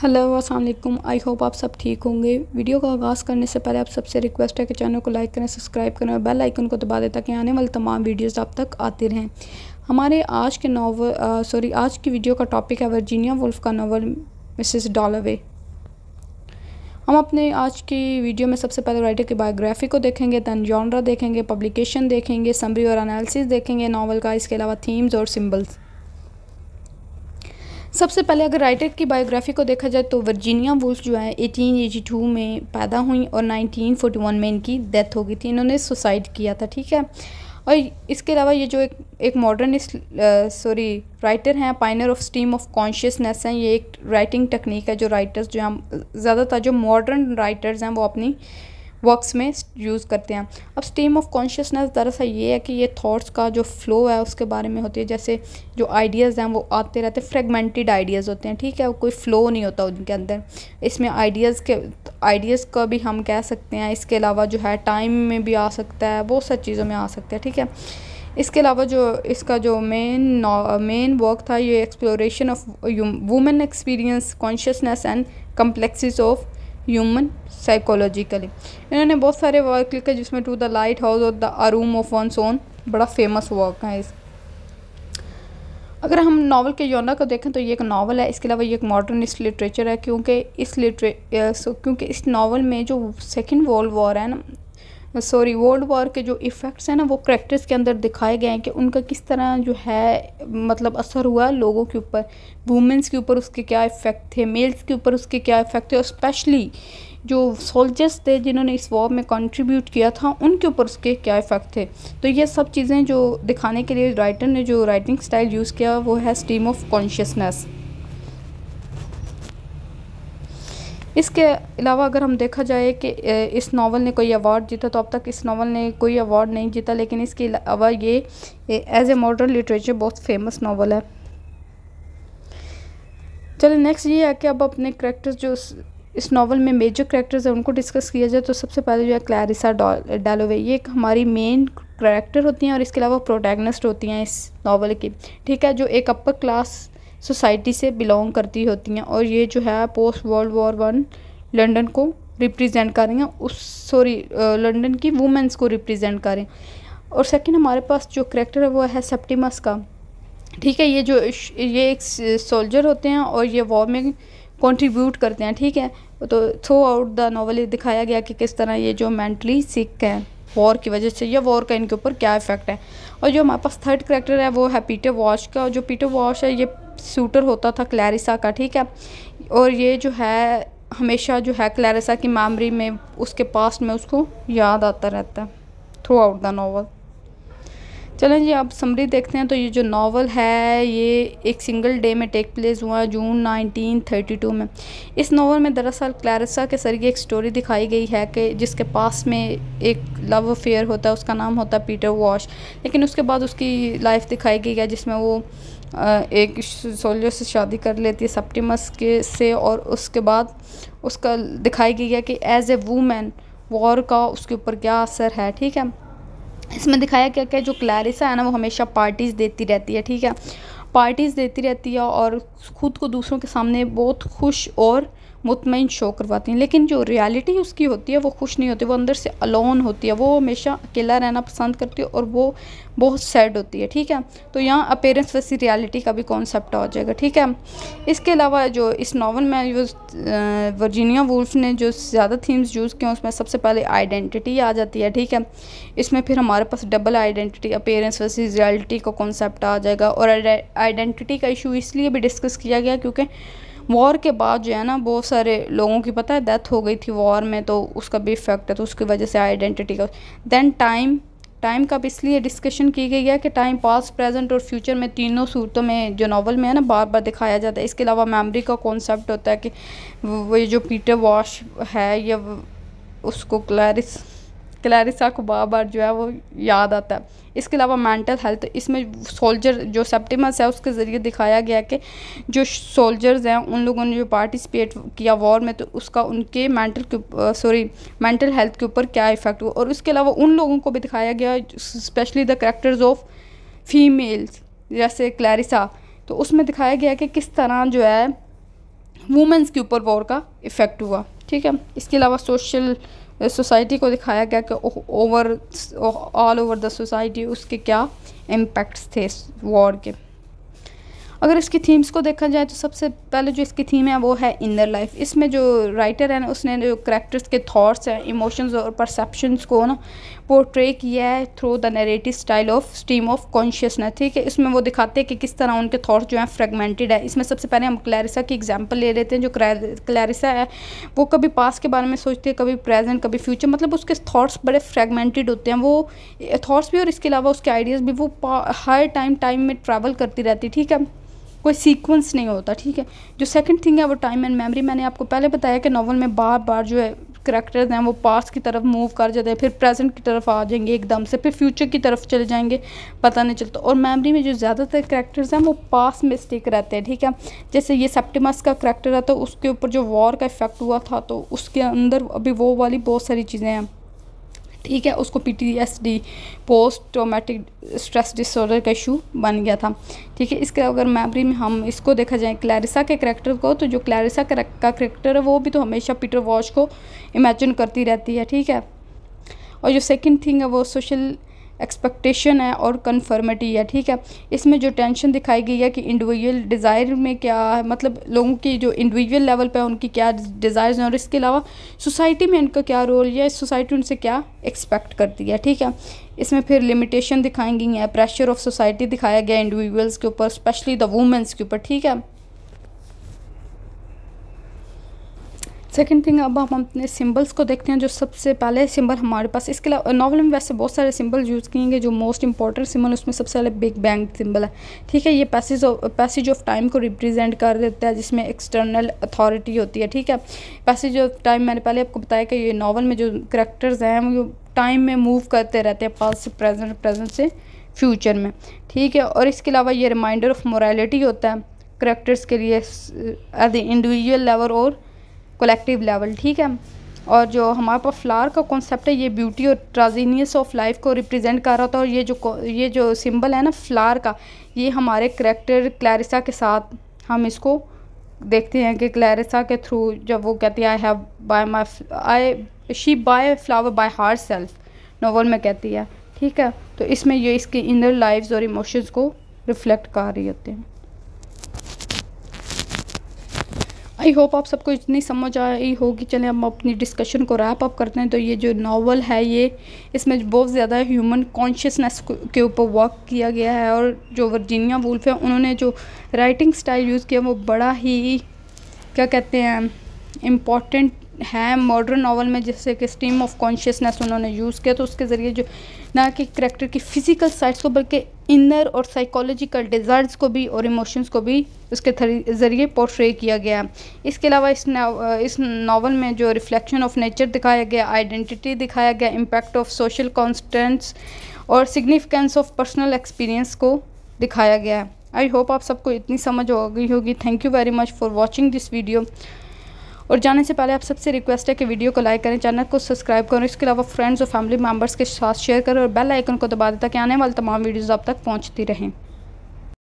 hello अस्सलाम वालेकुम I hope आप सब ठीक होंगे वीडियो का आगाज़ करने से पहले आप सबसे रिक्वेस्ट है कि चैनल को लाइक करें सब्सक्राइब करें और बेल आइकन को दबा दें ताकि आने वाले तमाम वीडियोस आप तक आते रहें हमारे आज के नावल सॉरी आज की वीडियो का टॉपिक है वर्जीनिया वुल्फ का नावल मिसेस डॉलावे हम अपने आज की वीडियो में सबसे पहले राइटर की बायोग्राफी को देखेंगे दैन जॉनरा देखेंगे पब्लिकेशन देखेंगे समरी और अनालिस देखेंगे नावल का इसके अलावा थीम्स और सिम्बल्स सबसे पहले अगर राइटर की बायोग्राफी को देखा जाए तो वर्जीनिया वुल्फ जो है 1882 में पैदा हुई और 1941 में इनकी डेथ हो गई थी इन्होंने सुसाइड किया था ठीक है और इसके अलावा ये जो एक एक मॉडर्निस्ट सॉरी राइटर हैं pioneer of stream of consciousness हैं ये एक राइटिंग टेक्निक है जो राइटर्स जो हम ज़्यादातर जो मॉडर्न राइटर्स हैं वो अपनी वर्क्स में यूज़ करते हैं अब स्टीम ऑफ कॉन्शियसनेस दरअसल ये है कि ये थॉट्स का जो फ्लो है उसके बारे में होती है जैसे जो आइडियाज़ हैं वो आते रहते फ्रेगमेंटेड आइडियाज़ होते हैं ठीक है कोई फ़्लो नहीं होता उनके अंदर इसमें आइडियाज़ के आइडियाज़ का भी हम कह सकते हैं इसके अलावा जो है टाइम में भी आ सकता है बहुत सारी चीज़ों में आ सकता है ठीक है इसके अलावा जो इसका जो मेन मेन वर्क था ये exploration of women experience consciousness and complexities of human psychologically इन्होंने बहुत सारे वर्क लिखे जिसमें टू द लाइट हाउस और the a room of one own बड़ा फेमस वर्क है इस अगर हम नावल के योना को देखें तो ये एक नावल है इसके अलावा ये एक मॉडर्निस्ट लिटरेचर है क्योंकि इस लिटरे क्योंकि इस नावल में जो सेकेंड वर्ल्ड वॉर है ना सॉरी वर्ल्ड वॉर के जो इफ़ेक्ट्स हैं ना वो करेक्टर्स के अंदर दिखाए गए हैं कि उनका किस तरह जो है मतलब असर हुआ लोगों के ऊपर वुमेंस के ऊपर उसके क्या इफ़ेक्ट थे मेल्स के ऊपर उसके क्या इफ़ेक्ट थे और स्पेशली जो सोल्जर्स थे जिन्होंने इस वॉर में कंट्रीब्यूट किया था उनके ऊपर उसके क्या इफ़ेक्ट थे तो ये सब चीज़ें जो दिखाने के लिए राइटर ने जो राइटिंग स्टाइल यूज़ किया वो है स्टीम ऑफ कॉन्शियसनेस इसके अलावा अगर हम देखा जाए कि इस नावल ने कोई अवार्ड जीता तो अब तक इस नावल ने कोई अवार्ड नहीं जीता लेकिन इसके अलावा ये एज ए मॉडर्न लिटरेचर बहुत फेमस नावल है चलिए नेक्स्ट ये है कि अब अपने करेक्टर्स जो इस नावल में मेजर करेक्टर्स हैं उनको डिस्कस किया जाए तो सबसे पहले जो है क्लैरिसा डालोवे ये एक हमारी मेन करेक्टर होती हैं और इसके अलावा प्रोटैगनिस्ट होती हैं इस नावल की ठीक है जो एक अपर क्लास सोसाइटी से बिलोंग करती होती हैं और ये जो है post world war one London को रिप्रेजेंट कर रही हैं उस सॉरी लंदन की वुमेंस को रिप्रेजेंट कर रही हैं और सेकंड हमारे पास जो करेक्टर है वो है सेप्टिमस का ठीक है ये जो ये एक सोल्जर होते हैं और ये वॉर में कंट्रीब्यूट करते हैं ठीक है तो थ्रू आउट द नावल दिखाया गया कि किस तरह ये जो मैंटली सिक हैं वॉर की वजह से या वॉर का इनके ऊपर क्या इफेक्ट है और जो हमारे पास थर्ड करेक्टर है वो है पीटर वॉश का जो पीटर वॉश है ये सूटर होता था क्लैरिसा का ठीक है और ये जो है हमेशा जो है क्लैरिसा की मेमरी में उसके पास्ट में उसको याद आता रहता है थ्रू आउट द नावल चलें जी अब समरी देखते हैं तो ये जो नावल है ये एक सिंगल डे में टेक प्लेस हुआ है जून 1932 में इस नावल में दरअसल क्लैरसा के जरिए एक स्टोरी दिखाई गई है कि जिसके पास में एक लव अफेयर होता है उसका नाम होता है पीटर वॉश लेकिन उसके बाद उसकी लाइफ दिखाई गई है जिसमें वो एक सोल्जर से शादी कर लेती है सप्टिमस के से और उसके बाद उसका दिखाई गई है कि एज ए वूमेन वॉर का उसके ऊपर क्या असर है ठीक है इसमें दिखाया क्या क्या जो क्लैरिसा है ना वो हमेशा पार्टीज़ देती रहती है ठीक है पार्टीज़ देती रहती है और ख़ुद को दूसरों के सामने बहुत खुश और मुतमिन शो करवाती हैं लेकिन जो रियलिटी उसकी होती है वो खुश नहीं होती वो अंदर से अलोन होती है वो हमेशा अकेला रहना पसंद करती है और वो बहुत सैड होती है ठीक है तो यहाँ अपेरेंस वैसी रियलिटी का भी कॉन्सेप्ट आ जाएगा ठीक है इसके अलावा जो इस नावल में जो वर्जीनिया वुल्फ ने जो ज़्यादा थीम्स यूज़ किए उसमें सबसे पहले आइडेंटिटी आ जाती है ठीक है इसमें फिर हमारे पास double identity appearance versus reality का कॉन्सेप्ट आ जाएगा और आइडेंटिटी का इशू इसलिए भी डिस्कस किया गया क्योंकि वॉर के बाद जो है ना बहुत सारे लोगों की पता है डेथ हो गई थी वॉर में तो उसका भी इफेक्ट है तो उसकी वजह से आइडेंटिटी का दैन टाइम टाइम का भी इसलिए डिस्कशन की गई है कि टाइम पास प्रेजेंट और फ्यूचर में तीनों सूरतों में जो नावल में है ना बार बार दिखाया जाता है इसके अलावा मेमोरी का कॉन्सेप्ट होता है कि वो जो पीटर वॉश है या उसको क्लैरिस क्लैरिसा को बार बार जो है वो याद आता है इसके अलावा मेंटल हेल्थ इसमें सोल्जर जो सेप्टिमस है उसके ज़रिए दिखाया गया कि जो सोल्जर्स हैं उन लोगों ने जो पार्टिसिपेट किया वॉर में तो उसका उनके मेंटल सॉरी मेंटल हेल्थ के ऊपर क्या इफ़ेक्ट हुआ और उसके अलावा उन लोगों को भी दिखाया गया specially the characters of females जैसे क्लैरिसा तो उसमें दिखाया गया कि किस तरह जो है वुमेंस के ऊपर वॉर का इफ़ेक्ट हुआ ठीक है इसके अलावा सोशल सोसाइटी को दिखाया गया कि overall over the society उसके क्या इम्पैक्ट्स थे वॉर के अगर इसकी थीम्स को देखा जाए तो सबसे पहले जो इसकी थीम है वो है इनर लाइफ इसमें जो राइटर है ना उसने जो करेक्टर्स के थॉट्स हैं इमोशंस और परसेप्शंस को ना पोर्ट्रे किया है through the narrative style of stream of consciousness ठीक है इसमें वो दिखाते हैं कि किस तरह उनके थाट्स जो हैं फ्रेगमेंटेड है इसमें सबसे पहले हम क्लैरिसा की एग्जाम्पल ले लेते हैं जो क्लैरिसा है वो कभी पास के बारे में सोचती है कभी प्रेजेंट कभी फ्यूचर मतलब उसके थाट्स बड़े फ्रेगमेंटेड होते हैं वो थाट्स भी और इसके अलावा उसके आइडियाज़ भी वो हर टाइम टाइम में ट्रैवल करती रहती ठीक है कोई सीक्वेंस नहीं होता ठीक है जो सेकंड थिंग है वो टाइम एंड मेमोरी मैंने आपको पहले बताया कि नावल में बार बार जो है करेक्टर्स हैं वो पास्ट की तरफ मूव कर जाते हैं फिर प्रेजेंट की तरफ आ जाएंगे एकदम से फिर फ्यूचर की तरफ चले जाएंगे पता नहीं चलता और मेमोरी में जो ज़्यादातर करेक्टर्स हैं वो पास में स्टिक रहते हैं ठीक है जैसे ये सेप्टिमस का करेक्टर है तो उसके ऊपर जो वॉर का इफेक्ट हुआ था तो उसके अंदर अभी वो वाली बहुत सारी चीज़ें हैं ठीक है उसको P T S D post traumatic stress disorder का इशू बन गया था ठीक है इसके अगर मेमोरी में हम इसको देखा जाए क्लैरिसा के करेक्टर को तो जो क्लैरिसा का करेक्टर है वो भी तो हमेशा पीटर वॉश को इमेजिन करती रहती है ठीक है और जो सेकंड थिंग है वो सोशल एक्सपेक्टेशन है और कन्फर्मिटी है ठीक है इसमें जो टेंशन दिखाई गई है कि इंडिविजुअल डिज़ायर में क्या है मतलब लोगों की जो इंडिविजुअल लेवल पर उनकी क्या डिज़ायर्स हैं और इसके अलावा सोसाइटी में इनका क्या रोल है सोसाइटी उनसे क्या एक्सपेक्ट करती है ठीक है इसमें फिर लिमिटेशन दिखाई गई हैं प्रेशर ऑफ सोसाइटी दिखाया गया इंडिविजुअल्स के ऊपर स्पेशली द वूमेंस के ऊपर ठीक है सेकंड थिंग अब हम अपने सिंबल्स को देखते हैं जो सबसे पहले सिंबल हमारे पास इसके अलावा नॉवल में वैसे बहुत सारे सिंबल यूज़ किए गए जो मोस्ट इंपॉर्टेंट सिंबल उसमें सबसे पहले बिग बैंग सिंबल है ठीक है ये passage of passage of time को रिप्रेजेंट कर देता है जिसमें एक्सटर्नल अथॉरिटी होती है ठीक है पैसेज ऑफ टाइम मैंने पहले आपको बताया कि ये नॉवल में जो करेक्टर्स हैं वो टाइम में मूव करते रहते हैं पास से प्रेजेंट प्रेजेंट से फ्यूचर में ठीक है और इसके अलावा ये रिमाइंडर ऑफ मोरालिटी होता है करेक्टर्स के लिए एट द इंडिविजुअल लेवल और कलेक्टिव लेवल ठीक है और जो हमारे पास फ्लावर का कॉन्सेप्ट है ये ब्यूटी और ट्राजीनियस ऑफ लाइफ को रिप्रेजेंट कर रहा था और ये जो ये जो सिंबल है ना फ्लावर का ये हमारे करेक्टर क्लैरिसा के साथ हम इसको देखते हैं कि क्लैरिसा के थ्रू जब वो कहती है I have buy my I she buy flower by herself novel में कहती है ठीक है तो इसमें ये इसकी इनर लाइफ और इमोशंस को रिफ्लेक्ट कर रही होती हैं आई होप आप सबको इतनी समझ आई होगी चलें हम अपनी डिस्कशन को रैप अप करते हैं तो ये जो नावल है ये इसमें बहुत ज़्यादा ह्यूमन कॉन्शियसनेस के ऊपर वर्क किया गया है और जो वर्जीनिया वुल्फ है उन्होंने जो राइटिंग स्टाइल यूज़ किया वो बड़ा ही क्या कहते हैं इम्पॉर्टेंट है मॉडर्न नावल में जैसे कि स्टीम ऑफ कॉन्शियसनेस उन्होंने यूज़ किया तो उसके ज़रिए जो ना कि करेक्टर की फ़िज़िकल साइड्स को बल्कि इनर और साइकोलॉजिकल डिज़ायर्स को भी और इमोशंस को भी उसके ज़रिए पोर्ट्रे किया गया इसके अलावा इस नाव, इस नावल में जो रिफ्लेक्शन ऑफ नेचर दिखाया गया आइडेंटिटी दिखाया गया इम्पैक्ट ऑफ सोशल कॉन्स्टेंट्स और सिग्निफिकेंस ऑफ पर्सनल एक्सपीरियंस को दिखाया गया है आई होप आप सबको इतनी समझ हो गई होगी thank you very much for watching this video और जाने से पहले आप सबसे रिक्वेस्ट है कि वीडियो को लाइक करें चैनल को सब्सक्राइब करें इसके अलावा फ्रेंड्स और फैमिली मेम्बर्स के साथ शेयर करें और बेल आइकन को दबा दें ताकि आने वाली तमाम वीडियोज़ आप तक पहुँचती रहें